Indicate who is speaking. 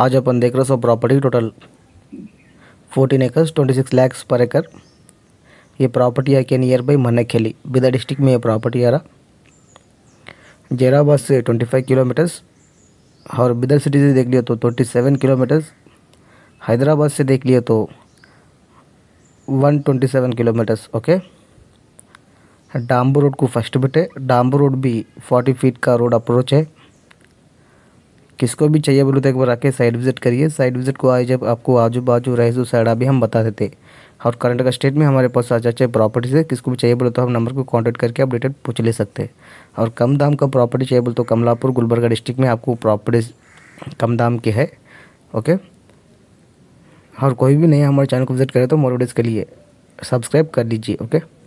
Speaker 1: आज अपन देख रहे सो property total fourteen acres twenty six lakhs पर एकर ये प्रॉपर्टी आके नियर बाई खेली बिदा डिस्ट्रिक्ट में ये प्रॉपर्टी आ रहा जेराबाद से ट्वेंटी फाइव किलोमीटर्स और बिदर सिटी से देख लिया तो ट्वेंटी सेवन किलोमीटर्स हैदराबाद से देख लिया तो one twenty seven kilometres okay डाम्बू रोड को फर्स्ट बिटे डाम्बू रोड भी फोर्टी फीट का रोड अप्रोच है किसको भी चाहिए बोलो तो एक बार आके साइड विजिट करिए साइड विजिट को आए जब आपको आजू बाजू रहे साइड तो अभी हम बता देते और का स्टेट में हमारे पास अच्छे अच्छे प्रॉपर्टीज़ है किसको भी चाहिए बोलो तो हम नंबर को कॉन्टैक्ट करके अपडेटेड पूछ ले सकते हैं और कम दाम का प्रॉपर्टी चाहिए बोलो तो कमलापुर गुलबर्गा डिस्ट्रिक्ट में आपको प्रॉपर्टीज़ कम दाम की है ओके और कोई भी नहीं हमारे चैनल को विजिट करे तो मोर के लिए सब्सक्राइब कर लीजिए ओके